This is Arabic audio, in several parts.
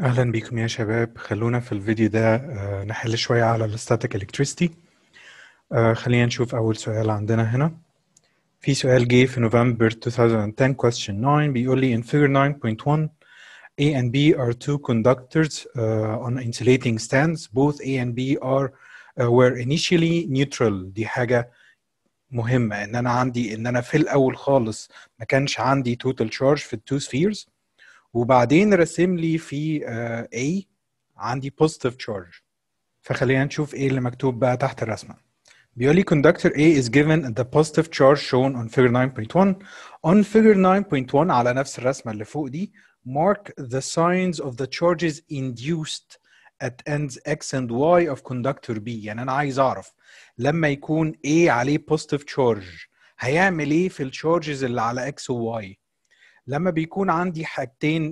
اهلا بيكم يا شباب خلونا في الفيديو ده آه، نحل شويه على الستاتيك الكتريستي electricity آه، خلينا نشوف اول سؤال عندنا هنا في سؤال جه في نوفمبر 2010 question 9 بيقول لي in figure 9.1 A and B are two conductors uh, on insulating stands both A and B are uh, were initially neutral دي حاجه مهمه ان انا عندي ان انا في الاول خالص ما كانش عندي total charge في two spheres وبعدين رسم لي في A عندي positive charge فخلينا نشوف ايه اللي مكتوب بقى تحت الرسمه بيقول لي conductor A is given the positive charge shown on figure 9.1 on figure 9.1 على نفس الرسمه اللي فوق دي mark the signs of the charges induced at ends x and y of conductor B يعني انا عايز اعرف لما يكون A عليه positive charge هيعمل ايه في الشارجز اللي على x و y لما بيكون عندي حاجتين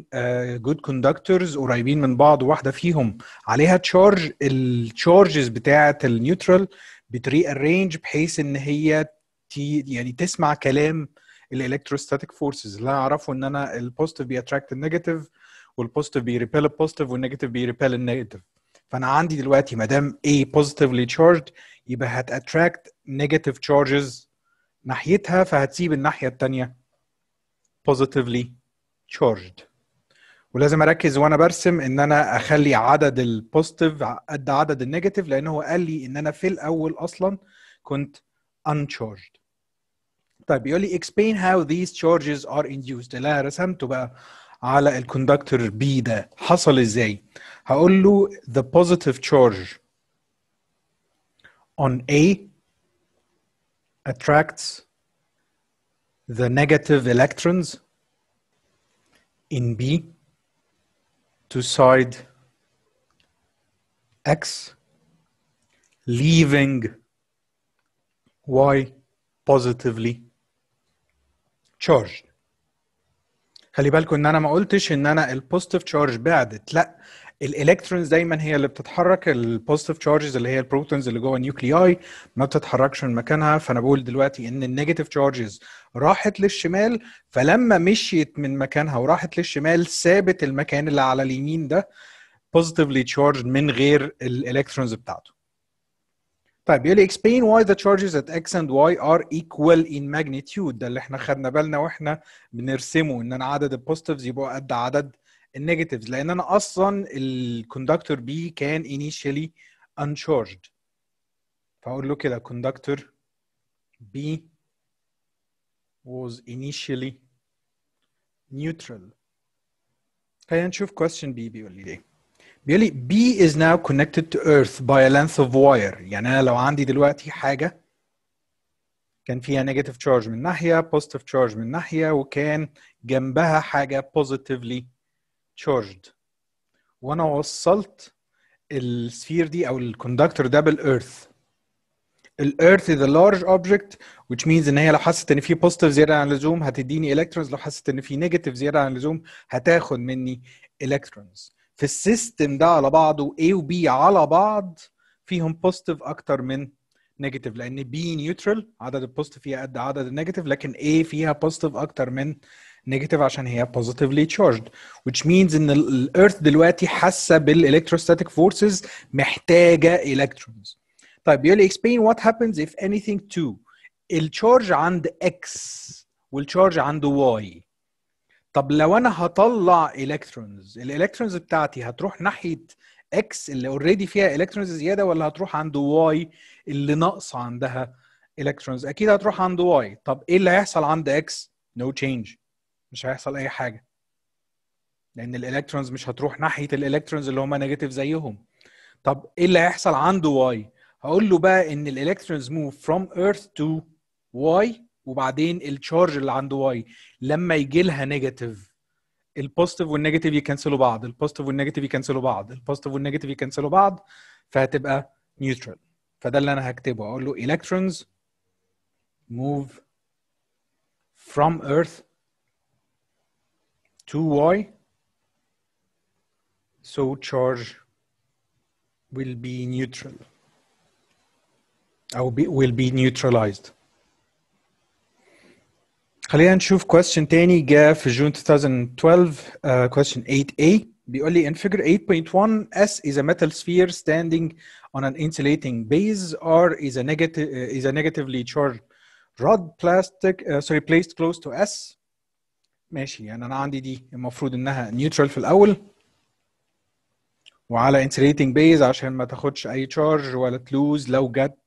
جود آه، كوندكتورز قريبين من بعض واحده فيهم عليها تشارج التشارجز بتاعه النيوترال بتري ارينج بحيث ان هي تي يعني تسمع كلام الالكتروستاتيك فورسز اللي اعرفه ان انا البوزيتيف بياتراكت النيجاتيف والبوزيتيف بيريبل البوزيتيف والنيجاتيف بيريبل النيجاتيف فانا عندي دلوقتي ما دام اي بوزيتيفلي تشارج يبقى هتاتراكت نيجاتيف تشارجز ناحيتها فهتسيب الناحيه الثانيه positively charged ولازم اركز وانا برسم ان انا اخلي عدد البوزيتيف قد عدد النيجاتيف لان هو قال لي ان انا في الاول اصلا كنت uncharged طيب بيقول لي explain how these charges are induced اللي انا رسمته بقى على الكوندكتور بي ده حصل ازاي هقول له the positive charge on A attracts the negative electrons in B to side X, leaving Y positively charged. خلي بالكم ان انا ما قلتش ان انا البوزيتيف تشارج بعدت لا الالكترونز دايما هي اللي بتتحرك البوزيتيف تشارجز اللي هي البروتونز اللي جوه النيوكلياي ما بتتحركش من مكانها فانا بقول دلوقتي ان النيجاتيف تشارجز راحت للشمال فلما مشيت من مكانها وراحت للشمال سابت المكان اللي على اليمين ده بوزيتيفلي تشارج من غير الالكترونز بتاعته طيب بيقول لي explain why the charges at x and y are equal in magnitude ده اللي احنا خدنا بالنا واحنا بنرسمه ان انا عدد البوزيتيفز يبقوا قد عدد النيجاتيفز لان انا اصلا الكوندكتور بي كان انيشيالي انشارجد فاقول له كده كوندكتور بي was initially neutral خلينا نشوف question B بيقول لي ايه بيقول لي B is now connected to earth by a length of wire يعني انا لو عندي دلوقتي حاجه كان فيها negative charge من ناحيه positive charge من ناحيه وكان جنبها حاجه positively تشارجد وانا وصلت السفير دي او الكوندكتور ده بالايرث الايرث از لارج اوبجكت which means ان هي لو حست ان في بوزيتيف زياده عن اللزوم هتديني الكترونز لو حست ان في نيجاتيف زياده عن اللزوم هتاخد مني الكترونز في السيستم ده على بعضه A و B على بعض فيهم بوزيتيف اكتر من نيجاتيف لان B نيوترال عدد البوزيتيف فيها قد عدد النيجاتيف لكن A فيها بوزيتيف اكتر من نيجاتيف عشان هي بوزيتيفلي تشارجد which means ان الارث دلوقتي حاسه بالالكتروستاتيك فورسز محتاجه الكترونز طيب بيقول لي explain what happens if anything to التشارج عند x والتشارج عند y طب لو انا هطلع الكترونز الالكترونز بتاعتي هتروح ناحيه x اللي اوريدي فيها الكترونز زياده ولا هتروح عند y اللي ناقصه عندها الكترونز اكيد هتروح عند y طب ايه اللي هيحصل عند x no change مش هيحصل اي حاجه لان الالكترونز مش هتروح ناحيه الالكترونز اللي هم نيجاتيف زيهم طب ايه اللي هيحصل عنده واي هقول له بقى ان الالكترونز موف فروم ايرث تو واي وبعدين التشارج اللي عنده واي لما يجي لها نيجاتيف البوزيتيف والنيجاتيف يكنسلوا بعض البوزيتيف والنيجاتيف يكنسلوا بعض البوزيتيف والنيجاتيف يكنسلوا بعض فهتبقى نيوترال فده اللي انا هكتبه اقول له electrons move from earth 2y. So charge will be neutral. will be, will be neutralized. خلينا نشوف question تاني جاء في 2012 uh, question 8a بيقول لي in figure 8.1 S is a metal sphere standing on an insulating base R is a negative uh, is a negatively charged rod plastic uh, sorry placed close to S ماشي يعني انا عندي دي المفروض انها نيوترال في الاول وعلى انسليتنج بيز عشان ما تاخدش اي تشارج ولا تلوز لو جت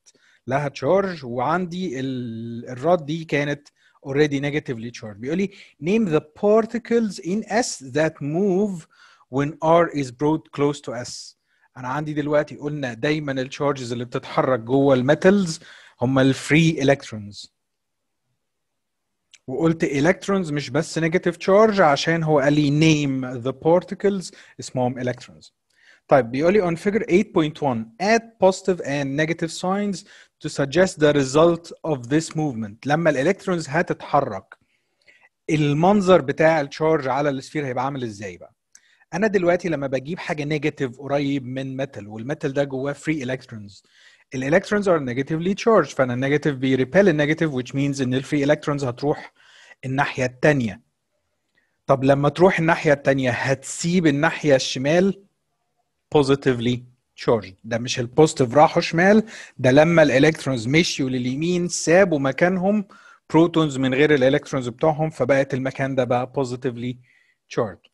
لها تشارج وعندي الراد دي كانت already negatively charged بيقول لي name the particles in S that move when R is brought close to S انا عندي دلوقتي قلنا دايما التشارجز اللي بتتحرك جوه الميتلز هم الفري الكترونز وقلت الكترونز مش بس نيجاتيف تشارج عشان هو قال لي نيم ذا بارتيكلز اسمهم الكترونز طيب بيقول لي on figure 8.1 add positive and negative signs to suggest the result of this movement لما الالكترونز هتتحرك المنظر بتاع التشارج على السفير هيبقى عامل ازاي بقى انا دلوقتي لما بجيب حاجه نيجاتيف قريب من ميتال والميتال ده جواه فري الكترونز الالكترونز ار نيجاتيفلي تشارج فانا النيجاتيف بيريبل النيجاتيف which means ان الفري الكترونز هتروح الناحية التانية طب لما تروح الناحية التانية هتسيب الناحية الشمال positively charged ده مش البوزيتيف راحوا شمال ده لما الالكترونز مشيوا لليمين سابوا مكانهم بروتونز من غير الالكترونز بتوعهم فبقت المكان ده بقى positively charged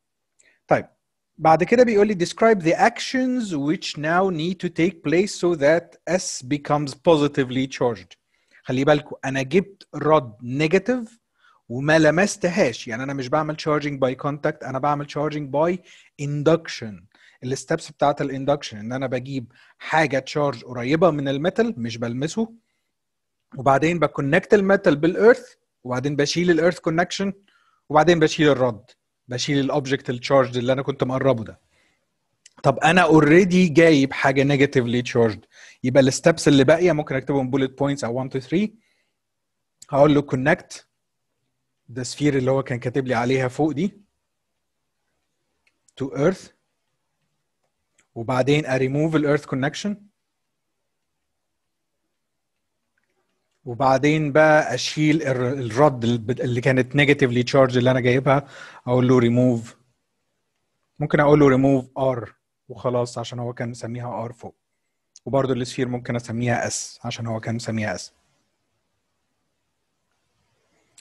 طيب بعد كده بيقول لي describe the actions which now need to take place so that S becomes positively charged خلي بالكم انا جبت رد نيجاتيف وما لمستهاش يعني انا مش بعمل تشارجنج باي كونتاكت انا بعمل تشارجنج باي اندكشن الستبس بتاعت الاندكشن ان انا بجيب حاجه تشارج قريبه من الميتال مش بلمسه وبعدين بكونكت الميتال بالارث وبعدين بشيل الارث كونكشن وبعدين بشيل الرد بشيل الاوبجكت التشارج اللي انا كنت مقربه ده طب انا اوريدي جايب حاجه نيجاتيفلي تشارجد يبقى الستبس اللي باقيه ممكن اكتبهم بولت بوينتس او 1 2 3 هقول له كونكت ده سفير اللي هو كان كاتب لي عليها فوق دي to earth وبعدين I remove the earth connection وبعدين بقى اشيل الرد اللي كانت نيجاتيفلي تشارج اللي انا جايبها اقول له ريموف ممكن اقول له ريموف ار وخلاص عشان هو كان مسميها ار فوق وبرده السفير ممكن اسميها اس عشان هو كان مسميها اس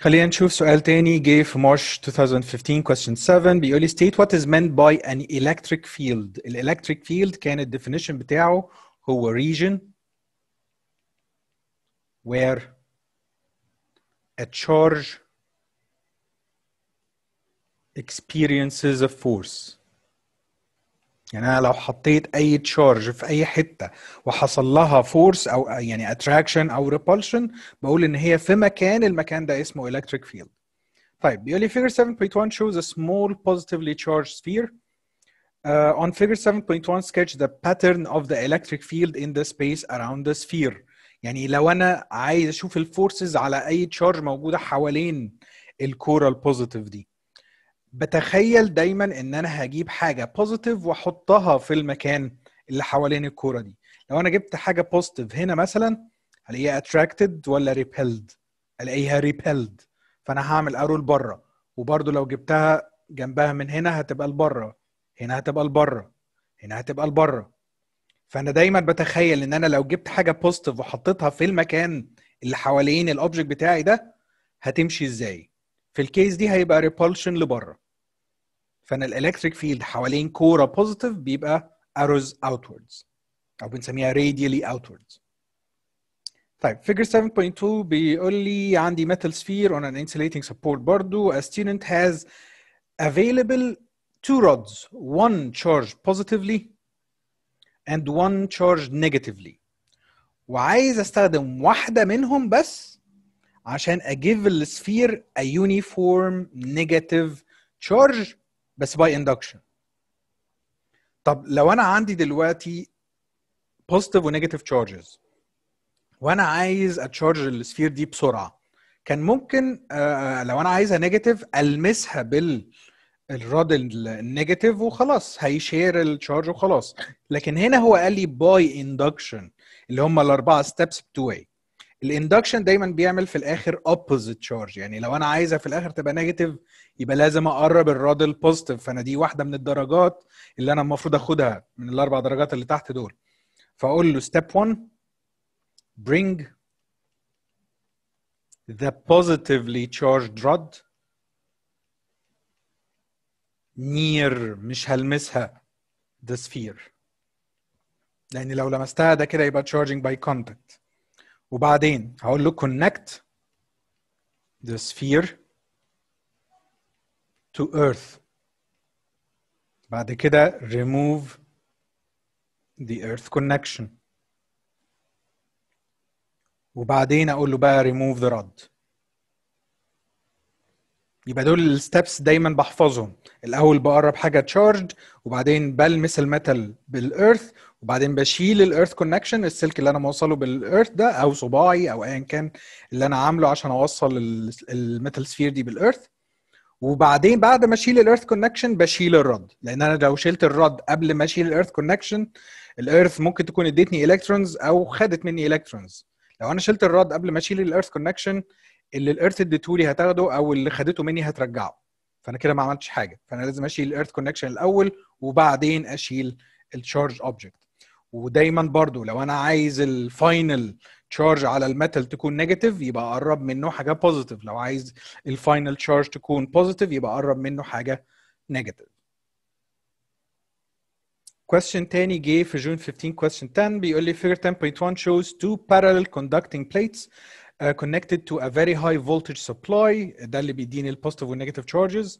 خلينا نشوف سؤال تاني جه في مارش 2015 question 7 بيقول لي state what is meant by an electric field الالكتريك فيلد كان الديفينيشن بتاعه هو region where a charge experiences a force يعني انا لو حطيت اي تشارج في اي حته وحصل لها فورس او يعني اتراكشن او ريبولشن بقول ان هي في مكان المكان ده اسمه الكتريك فيلد طيب بيقول لي figure 7.1 shows a small positively charged sphere Uh, on figure 7.1 sketch the pattern of the electric field in the space around the sphere. يعني لو انا عايز اشوف الفورسز على اي تشارج موجوده حوالين الكوره البوزيتيف دي. بتخيل دايما ان انا هجيب حاجه بوزيتيف واحطها في المكان اللي حوالين الكوره دي لو انا جبت حاجه بوزيتيف هنا مثلا هلاقيها اتراكتد ولا ريبيلد الاقيها ريبيلد فانا هعمل ارو لبره وبرده لو جبتها جنبها من هنا هتبقى لبره هنا هتبقى لبره هنا هتبقى لبره فانا دايما بتخيل ان انا لو جبت حاجه بوزيتيف وحطيتها في المكان اللي حوالين الاوبجكت بتاعي ده هتمشي ازاي في الكيس دي هيبقى ريبولشن لبره فانا الالكتريك فيلد حوالين كوره بوزيتيف بيبقى arrows outwards او بنسميها radially outwards طيب figure 7.2 بيقول لي عندي metal sphere on an insulating support برضو a student has available two rods one charged positively and one charged negatively وعايز استخدم واحده منهم بس عشان اجيب السفير a uniform negative charge بس باي اندكشن طب لو انا عندي دلوقتي بوزيتيف ونيجاتيف تشارجز وانا عايز اتشارج السفير دي بسرعه كان ممكن آه، آه، لو انا عايزها نيجاتيف المسها بال الراد النيجاتيف وخلاص هيشير التشارج وخلاص لكن هنا هو قال لي باي اندكشن اللي هم الاربعه ستيبس بتوعي الاندكشن دايما بيعمل في الاخر اوبوزيت تشارج يعني لو انا عايزه في الاخر تبقى نيجاتيف يبقى لازم اقرب الراد البوزيتيف فانا دي واحده من الدرجات اللي انا المفروض اخدها من الاربع درجات اللي تحت دول فاقول له ستيب 1 bring the positively charged rod near مش هلمسها the sphere لان لو لمستها ده كده يبقى charging by contact وبعدين هقول له connect the sphere to earth بعد كده remove the earth connection وبعدين اقول له بقى remove the rod يبقى دول الستبس دايما بحفظهم الاول بقرب حاجه تشارجد وبعدين بلمس الميتال بالايرث وبعدين بشيل الايرث كونكشن السلك اللي انا موصله بالايرث ده او صباعي او ايا كان اللي انا عامله عشان اوصل الميتال سفير دي بالايرث وبعدين بعد ما اشيل الايرث كونكشن بشيل الرد لان انا لو شلت الرد قبل ما اشيل الايرث كونكشن الايرث ممكن تكون ادتني الكترونز او خدت مني الكترونز لو انا شلت الرد قبل ما اشيل الايرث كونكشن اللي الايرث اديته لي هتاخده او اللي خدته مني هترجعه فانا كده ما عملتش حاجه فانا لازم اشيل الايرث كونكشن الاول وبعدين اشيل التشارج اوبجكت ودايما برضو لو انا عايز الفاينل تشارج على الميتال تكون نيجاتيف يبقى اقرب منه حاجه بوزيتيف لو عايز الفاينل تشارج تكون بوزيتيف يبقى اقرب منه حاجه نيجاتيف question تاني جه في جون 15 question 10 بيقول لي figure 10.1 shows two parallel conducting plates Uh, connected to a very high voltage supply ده اللي بيديني ال positive وال negative charges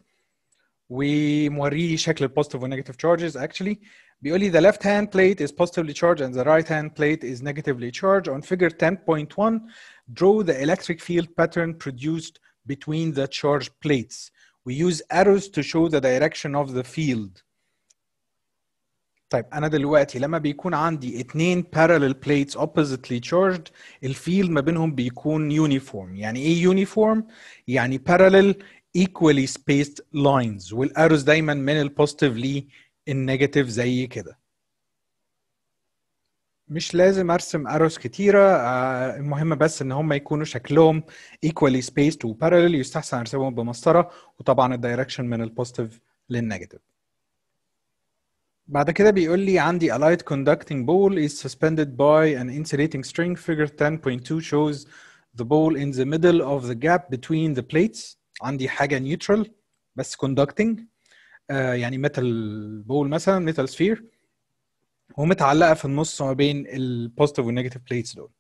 وموريه شكل ال positive or negative charges actually بيقول لي the left hand plate is positively charged and the right hand plate is negatively charged on figure 10.1 draw the electric field pattern produced between the charged plates we use arrows to show the direction of the field طيب انا دلوقتي لما بيكون عندي اتنين parallel plates oppositely charged الفيلد ما بينهم بيكون يونيفورم يعني ايه يونيفورم يعني parallel equally spaced lines والاروز دايما من البوزيتيف لي النيجاتيف زي كده مش لازم ارسم اروز كتيره آه، المهم بس ان هم يكونوا شكلهم equally spaced و parallel يستحسن ارسمهم بمسطره وطبعا الدايركشن من البوزيتيف للنيجاتيف بعد كده بيقول لي عندي a light conducting ball is suspended by an insulating string figure 10.2 shows the ball in the middle of the gap between the plates عندي حاجة neutral بس conducting uh, يعني metal ball مثلا metal sphere ومتعلقة في النص ما بين ال positive و negative plates دول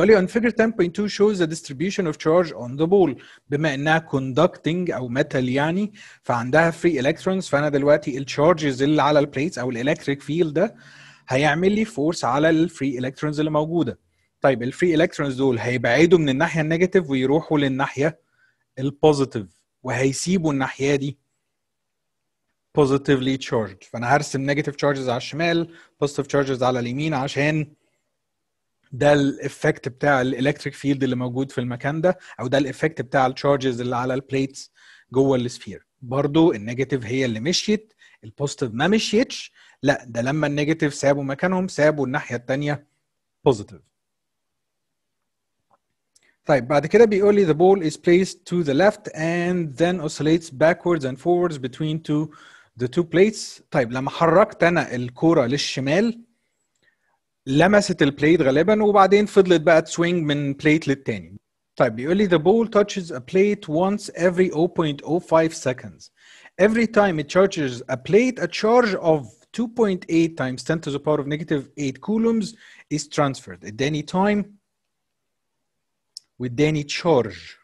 لي on figure 10.2 shows the distribution of charge on the ball بما انها conducting او metal يعني فعندها free electrons فانا دلوقتي التشارجز اللي على البليتس او الالكتريك فيلد ده هيعمل لي فورس على الفري الكترونز اللي موجوده. طيب الفري الكترونز دول هيبعدوا من الناحيه النيجاتيف ويروحوا للناحيه البوزيتيف وهيسيبوا الناحيه دي positively charged فانا هرسم negative charges على الشمال positive charges على اليمين عشان ده الافكت بتاع الالكتريك فيلد اللي موجود في المكان ده او ده الافكت بتاع التشارجز اللي على البليتس جوه السفير برضو النيجاتيف هي اللي مشيت البوزيتيف ما مشيتش لا ده لما النيجاتيف سابوا مكانهم سابوا الناحيه الثانيه بوزيتيف طيب بعد كده بيقول لي the ball is placed to the left and then oscillates backwards and forwards between two the two plates طيب لما حركت انا الكوره للشمال لمست البليت غالبا وبعدين فضلت بقى تسوينج من بليت للتاني طيب بيقول لي the ball touches a plate once every 0.05 seconds every time it charges a plate a charge of 2.8 times 10 to the power of negative 8 coulombs is transferred any time any charge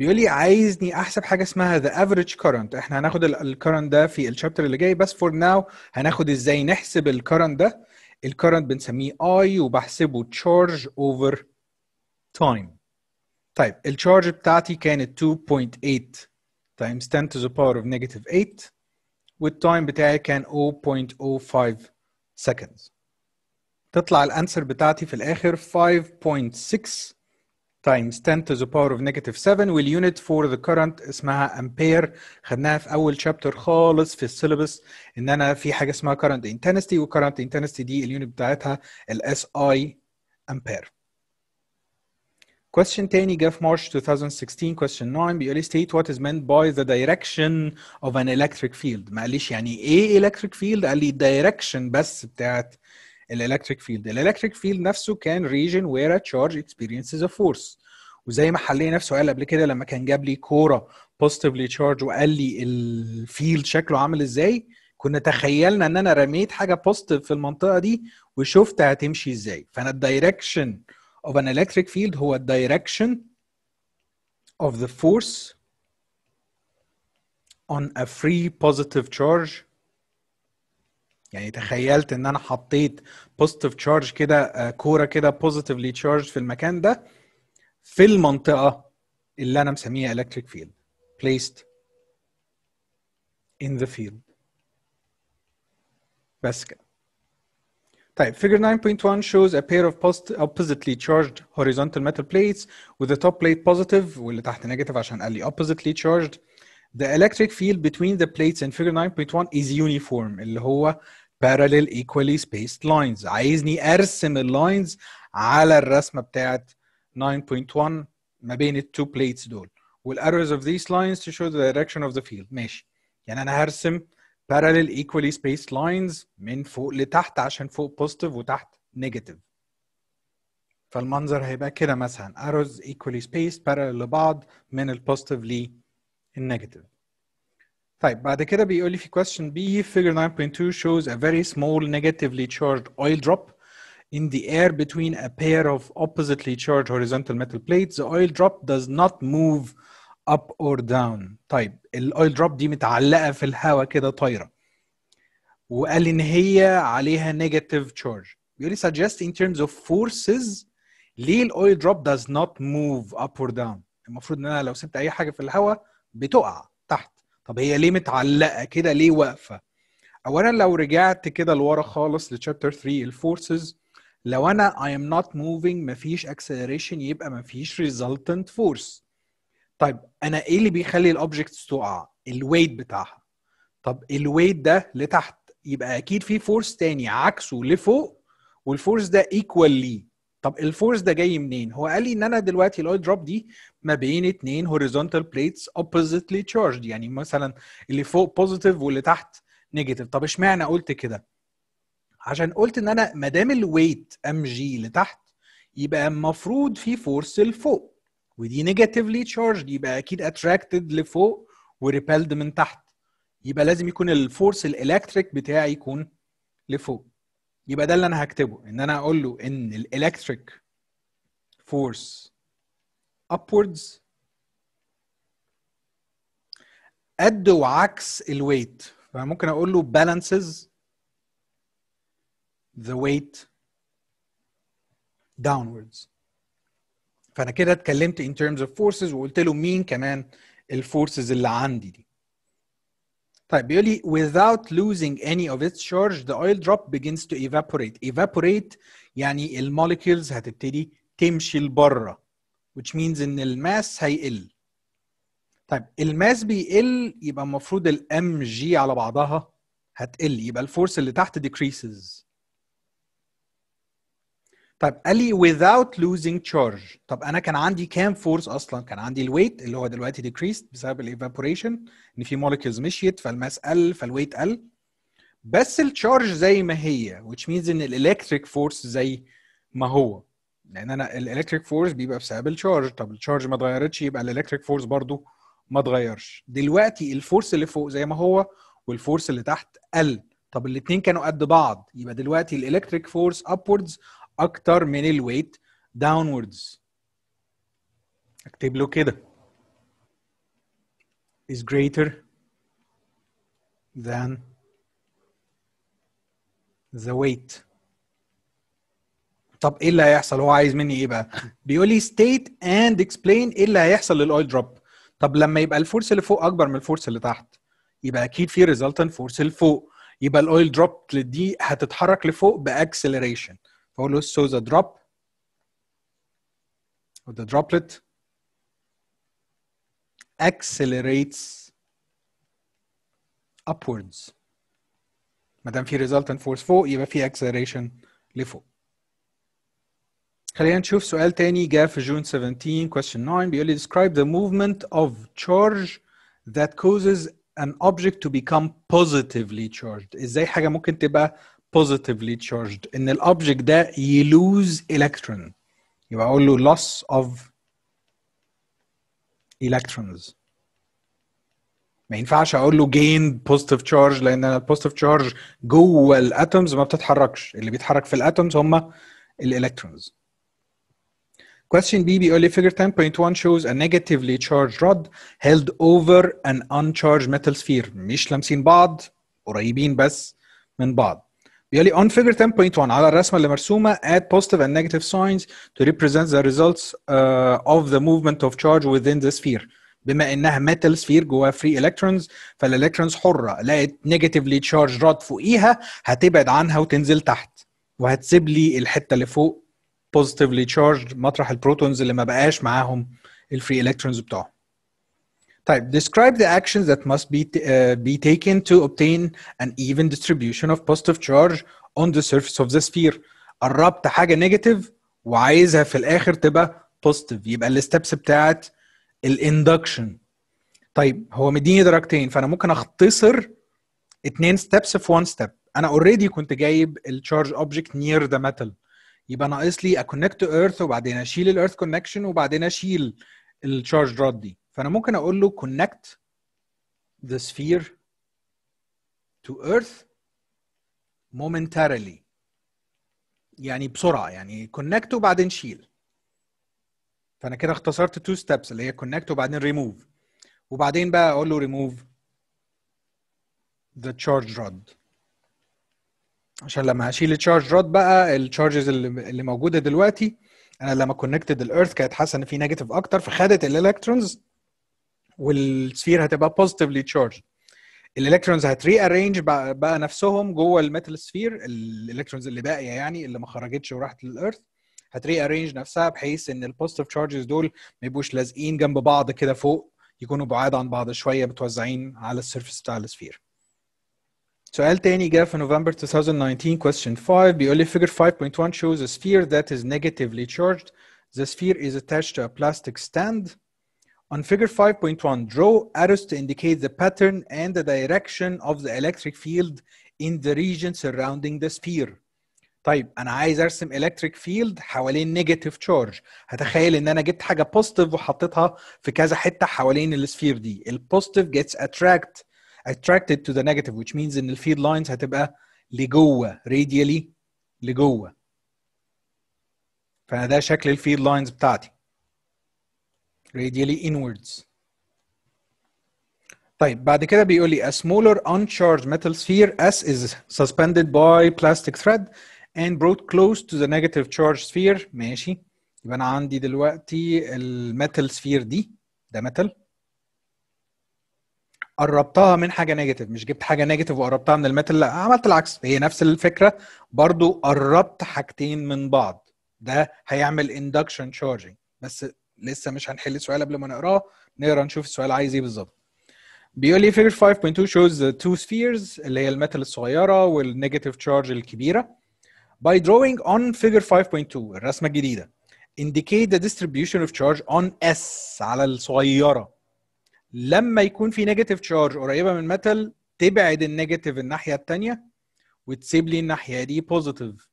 بيقول لي عايزني احسب حاجه اسمها ذا افريج current احنا هناخد الكرنت ده في الشابتر اللي جاي بس فور ناو هناخد ازاي نحسب الكرنت ده الكرنت بنسميه اي وبحسبه تشارج اوفر تايم طيب التشارج بتاعتي كانت 2.8 تايمز 10 to the power of negative 8 والتايم بتاعي كان 0.05 seconds تطلع الانسر بتاعتي في الاخر 5.6 times 10 to the power of negative 7 والunit for the current اسمها امبير خدناها في اول شابتر خالص في السيلبس ان انا في حاجه اسمها current intensity current intensity دي اليونت بتاعتها الاس اي امبير Question 10 جه في مارش 2016 question 9 بيقول لي state what is meant by the direction of an electric field ما قاليش يعني ايه electric field قال لي direction بس بتاعت الالكتريك فيلد الالكتريك فيلد نفسه كان ريجن وير تشارج اكسبيرينسز ا فورس وزي ما حلي نفسه قال قبل كده لما كان جاب لي كوره بوزيتيفلي تشارج وقال لي الفيلد شكله عامل ازاي كنا تخيلنا ان انا رميت حاجه بوزيتيف في المنطقه دي وشفت هتمشي ازاي فانا الدايركشن اوف ان الكتريك فيلد هو الدايركشن اوف ذا فورس on a free positive charge يعني تخيلت ان انا حطيت بوزيتيف تشارج كده كوره كده بوزيتيفلي تشارج في المكان ده في المنطقه اللي انا مسميها الكتريك فيلد placed in the field بس كده طيب figure 9.1 shows a pair of oppositely charged horizontal metal plates with the top plate positive واللي تحت negative عشان قال لي oppositely charged The electric field between the plates in figure 9.1 is uniform اللي هو parallel equally spaced lines عايزني ارسم اللاينز على الرسمه بتاعت 9.1 ما بين التو بليتس دول والاروز اوف these lines to show the direction of the field ماشي يعني انا هرسم parallel equally spaced lines من فوق لتحت عشان فوق positive وتحت negative فالمنظر هيبقى كده مثلا arrows equally spaced parallel لبعض من ال البوزيتيف للنيجاتيف طيب بعد كده بيقول لي في question B figure 9.2 shows a very small negatively charged oil drop in the air between a pair of oppositely charged horizontal metal plates the oil drop does not move up or down طيب الاويل دروب دي متعلقه في الهواء كده طايره وقال ان هي عليها negative charge بيقول لي suggest in terms of forces ليه oil drop does not move up or down المفروض ان انا لو سبت اي حاجه في الهواء بتقع طب هي ليه متعلقه كده ليه واقفه اولا لو رجعت كده لورا خالص لشابتر 3 الفورسز لو انا I am not moving مفيش acceleration يبقى مفيش resultant force طيب انا ايه اللي بيخلي الاوبجكتس تقع الويت بتاعها طب الويت ده لتحت يبقى اكيد في فورس تاني عكسه لفوق والفورس ده ايكوال ليه طب الفورس ده جاي منين؟ هو قال لي ان انا دلوقتي الاي دروب دي ما بين اتنين هوريزونتال بليتس اوبوزيتلي تشارجد يعني مثلا اللي فوق بوزيتيف واللي تحت نيجاتيف طب اشمعنى قلت كده؟ عشان قلت ان انا ما دام الويت ام جي لتحت يبقى المفروض في فورس لفوق ودي نيجاتيفلي تشارجد يبقى اكيد اتراكتد لفوق وريبلد من تحت يبقى لازم يكون الفورس الالكتريك بتاعي يكون لفوق يبقى ده اللي انا هكتبه ان انا اقول له ان الالكتريك فورس upwards قد وعكس الويت فممكن اقول له balances the weight downwards فانا كده اتكلمت in terms of forces وقلت له مين كمان الفورسز اللي عندي دي طيب بيقول لي without losing any of its charge the oil drop begins to evaporate evaporate يعني المولكيولز هتبتدي تمشي لبره which means ان الماس هيقل طيب الماس بيقل يبقى المفروض الام جي على بعضها هتقل يبقى الفورس اللي تحت decreases طيب قال لي without losing charge طب انا كان عندي كام فورس اصلا كان عندي الويت اللي هو دلوقتي decreased بسبب الايفابوريشن ان في مولكيولز مشيت فالماس قل فالويت قل بس التشارج زي ما هي which means ان الالكتريك فورس زي ما هو لان انا الالكتريك فورس بيبقى بسبب التشارج طب التشارج ما اتغيرتش يبقى الالكتريك فورس برضو ما اتغيرش دلوقتي الفورس اللي فوق زي ما هو والفورس اللي تحت قل طب الاثنين كانوا قد بعض يبقى دلوقتي الالكتريك فورس upwards اكتر من الويت داونوردز اكتب له كده is greater than the weight طب ايه اللي هيحصل هو عايز مني ايه بقى بيقول لي state and explain ايه اللي هيحصل للاويل دروب طب لما يبقى الفورس اللي فوق اكبر من الفورس اللي تحت يبقى اكيد في ريزلتنت فورس اللي فوق يبقى الاويل دروب دي هتتحرك لفوق باكسلريشن bolus. So the drop or the droplet accelerates upwards. Madame, دام في resultant force فوق يبقى في acceleration لفوق. خلينا نشوف سؤال تاني جاء في جون 17 question 9 بيقول لي describe the movement of charge that causes an object to become positively charged. ازاي حاجة ممكن تبقى positively charged ان الاوبجكت ده يلوز الكترون يبقى اقول له loss of electrons ما ينفعش اقول له gain positive charge لان انا positive charge جوه الاتومز ما بتتحركش اللي بيتحرك في الاتومز هم الالكترونز Question B بيقول لي figure 10.1 shows a negatively charged rod held over an uncharged metal sphere مش لامسين بعض قريبين بس من بعض يلي on figure 10.1 على الرسمة اللي مرسومة add positive and negative signs to represent the results uh, of the movement of charge within the sphere بما انها metal سفير جواها فري الكترونز فالالكترونز حره لقت negatively charged rod فوقيها هتبعد عنها وتنزل تحت وهتسيب لي الحته اللي فوق بوزيتيفلي charged مطرح البروتونز اللي ما بقاش معاهم الفري الكترونز بتوعهم طيب describe the actions that must be uh, be taken to obtain an even distribution of positive charge on the surface of the sphere قربت حاجه نيجاتيف وعايزها في الاخر تبقى بوزيتيف يبقى الستبس بتاعت الاندكشن طيب هو مديني درجتين فانا ممكن اختصر اتنين ستبس في وان ستيب انا اوريدي كنت جايب التشارج اوبجكت نير ذا ميتال يبقى ناقص لي اكونكت تو ايرث وبعدين اشيل الايرث كونكشن وبعدين اشيل التشارج رود دي فانا ممكن اقول له connect the sphere to earth momentarily يعني بسرعه يعني connect وبعدين شيل فانا كده اختصرت تو ستيبس اللي هي connect وبعدين ريموف وبعدين بقى اقول له ريموف the charge rod عشان لما هشيل التشارج رود بقى التشارجز اللي, اللي موجوده دلوقتي انا لما كونكتد earth كانت حاسه ان في نيجاتيف اكتر فخدت الالكترونز والسفير هتبقى بوزيتيفلي تشارج الالكترونز هتري ارينج بقى, بقى نفسهم جوه الميتال سفير الالكترونز اللي باقيه يعني اللي ما خرجتش وراحت للارث هتري ارينج نفسها بحيث ان البوزيتيف تشارجز دول ما يبقوش لازقين جنب بعض كده فوق يكونوا بعاد عن بعض شويه متوزعين على السيرفس بتاع السفير سؤال تاني جاء في نوفمبر 2019 question 5 بيقول لي figure 5.1 shows a sphere that is negatively charged the sphere is attached to a plastic stand On figure 5.1, draw arrows to indicate the pattern and the direction of the electric field in the region surrounding the sphere. طيب انا عايز ارسم electric field حوالين negative charge هتخيل ان انا جبت حاجة positive وحطيتها في كذا حتة حوالين السفير دي ال positive gets attract attracted to the negative which means ان الفيد lines هتبقى لجوه radially لجوه فانا ده شكل الفيد lines بتاعتي radially inwards طيب بعد كده بيقول لي a smaller uncharged metal sphere S is suspended by plastic thread and brought close to the negative charge sphere ماشي يبقى انا عندي دلوقتي الميتال سفير دي ده ميتال قربتها من حاجه نيجاتيف مش جبت حاجه نيجاتيف وقربتها من الميتال لا عملت العكس هي نفس الفكره برضو قربت حاجتين من بعض ده هيعمل اندكشن شارجنج بس لسه مش هنحل السؤال قبل ما نقراه نقرا نشوف السؤال عايز ايه بالظبط بيقول لي فيجر 5.2 shows the two spheres اللي هي الميتال الصغيره والنيجاتيف تشارج الكبيره by drawing on figure 5.2 الرسمه الجديده indicate the distribution of charge on S على الصغيره لما يكون في نيجاتيف تشارج قريبه من الميتال تبعد النيجاتيف الناحيه الثانيه وتسيب لي الناحيه دي بوزيتيف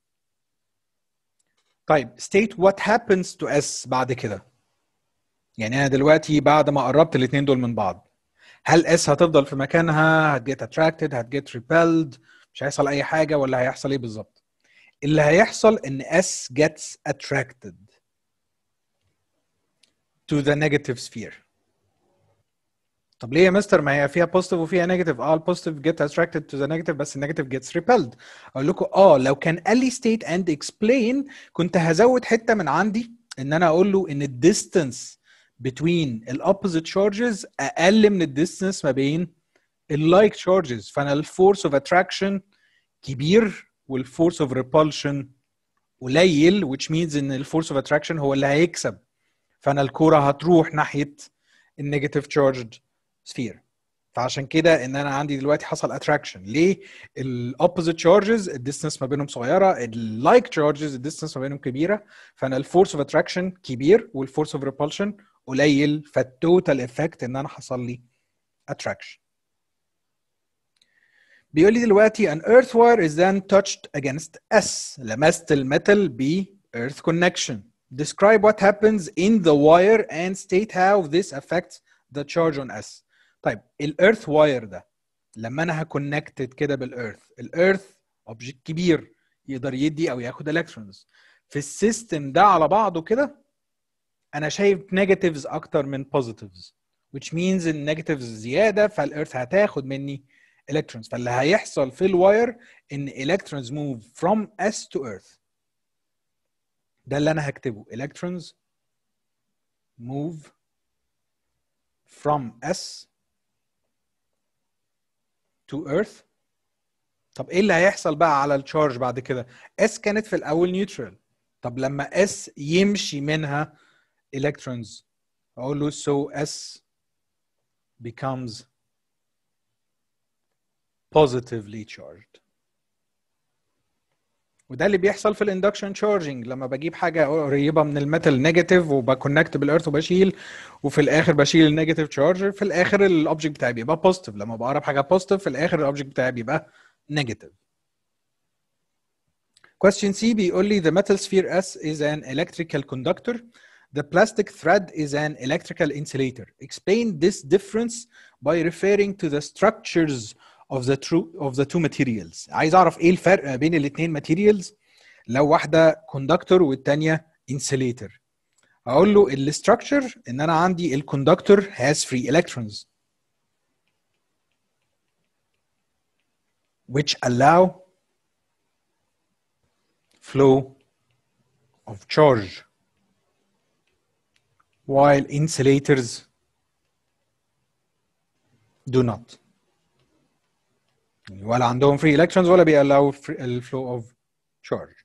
طيب state what happens to S بعد كده يعني انا دلوقتي بعد ما قربت الاثنين دول من بعض هل اس هتفضل في مكانها هتجيت اتراكتد هتجيت ريبلد مش هيحصل اي حاجه ولا هيحصل ايه بالظبط اللي هيحصل ان اس جيتس اتراكتد تو ذا نيجاتيف سفير طب ليه يا مستر ما هي فيها بوزيتيف وفيها نيجاتيف اه البوزيتيف جيت اتراكتد تو ذا نيجاتيف بس النيجاتيف جيتس ريبلد اقول لكم اه لو كان قال لي ستيت اند اكسبلين كنت هزود حته من عندي ان انا اقول له ان الديستنس between الاوبوزيت charges اقل من الديستنس ما بين اللايك charges فانا الفورس اوف اتراكشن كبير والفورس اوف ريبولشن قليل which means ان الفورس اوف اتراكشن هو اللي هيكسب فانا الكوره هتروح ناحيه النيجاتيف تشارجد سفير فعشان كده ان انا عندي دلوقتي حصل اتراكشن ليه الاوبوزيت تشارجز الديستنس ما بينهم صغيره اللايك تشارجز الديستنس ما بينهم كبيره فانا الفورس اوف اتراكشن كبير والفورس اوف ريبولشن قليل فالتوتال افكت ان انا حصل لي اتراكشن بيقول لي دلوقتي an earth wire is then touched against S لمست المتل ب earth connection describe what happens in the wire and state how this affects the charge on S طيب الايرث واير ده لما انا هكونكتد كده بال بالايرث الايرث اوبجكت كبير يقدر يدي او ياخد الكترونز في السيستم ده على بعضه كده انا شايف نيجاتيفز اكتر من بوزيتيفز which means ان نيجاتيفز زياده فالارث هتاخد مني الكترونز فاللي هيحصل في الواير ان الكترونز موف فروم اس تو ايرث ده اللي انا هكتبه الكترونز موف فروم اس تو ايرث طب ايه اللي هيحصل بقى على الشارج بعد كده؟ اس كانت في الاول نيوترال طب لما اس يمشي منها electrons اقول له so s becomes positively charged وده اللي بيحصل في الاندكشن تشارجنج لما بجيب حاجه قريبه من الميتال نيجاتيف وبكونكت بالايرث وبشيل وفي الاخر بشيل النيجاتيف تشارج في الاخر الاوبجكت بتاعي بيبقى بوزيتيف لما بقرب حاجه بوزيتيف في الاخر الاوبجكت بتاعي بيبقى نيجاتيف Question C بيقول لي the metal sphere S is an electrical conductor The plastic thread is an electrical insulator. Explain this difference by referring to the structures of the, of the two materials. عايز أعرف إيه الفرق بين الاتنين materials لو واحدة conductor والتانية insulator. أقول له structure إن أنا عندي conductor has free electrons. which allow flow of charge. while insulators do not ولا عندهم free electrons ولا free flow of charge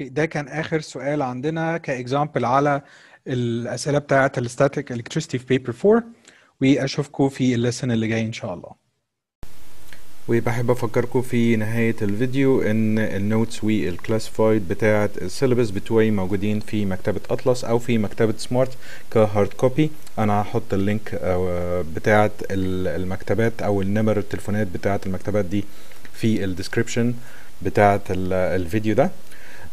ده كان اخر سؤال عندنا كاكزامبل على الاسئله بتاعه الستاتيك الكتريستي في بيبر 4 واشوفكم في الليسن اللي جاي ان شاء الله وبحب افكركم في نهايه الفيديو ان النوتس والكلاسيفايد بتاعه السيلابس بتوعي موجودين في مكتبه اطلس او في مكتبه سمارت كهارد كوبي انا هحط اللينك آه، بتاعه المكتبات او النمر التليفونات بتاعه المكتبات دي في الديسكريبشن بتاعه الفيديو ده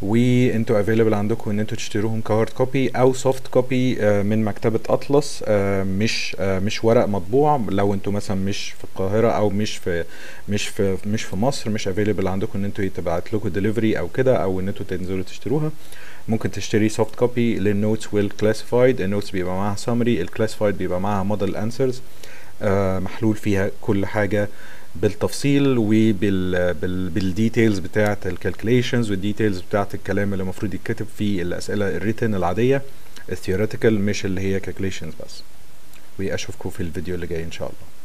وانتوا افيلبل عندكم ان انتوا تشتروهم كهارد كوبي او سوفت كوبي آه، من مكتبه اطلس آه، مش آه، مش ورق مطبوع لو انتوا مثلا مش في القاهره او مش في مش في مش في مصر مش افيلبل عندكم ان انتوا يتبعت لكم ديليفري او كده او ان انتوا تنزلوا تشتروها ممكن تشتري سوفت كوبي للنوتس والكلاسيفايد النوتس بيبقى معاها سامري الكلاسيفايد بيبقى معاها موديل انسرز محلول فيها كل حاجه بالتفصيل وبالديتيلز بتاعه الكالكوليشنز والديتيلز بتاعه الكلام اللي المفروض يتكتب في الاسئله الريتن العاديه الثيوريتيكال مش اللي هي كالكوليشنز بس واشوفكم في الفيديو اللي جاي ان شاء الله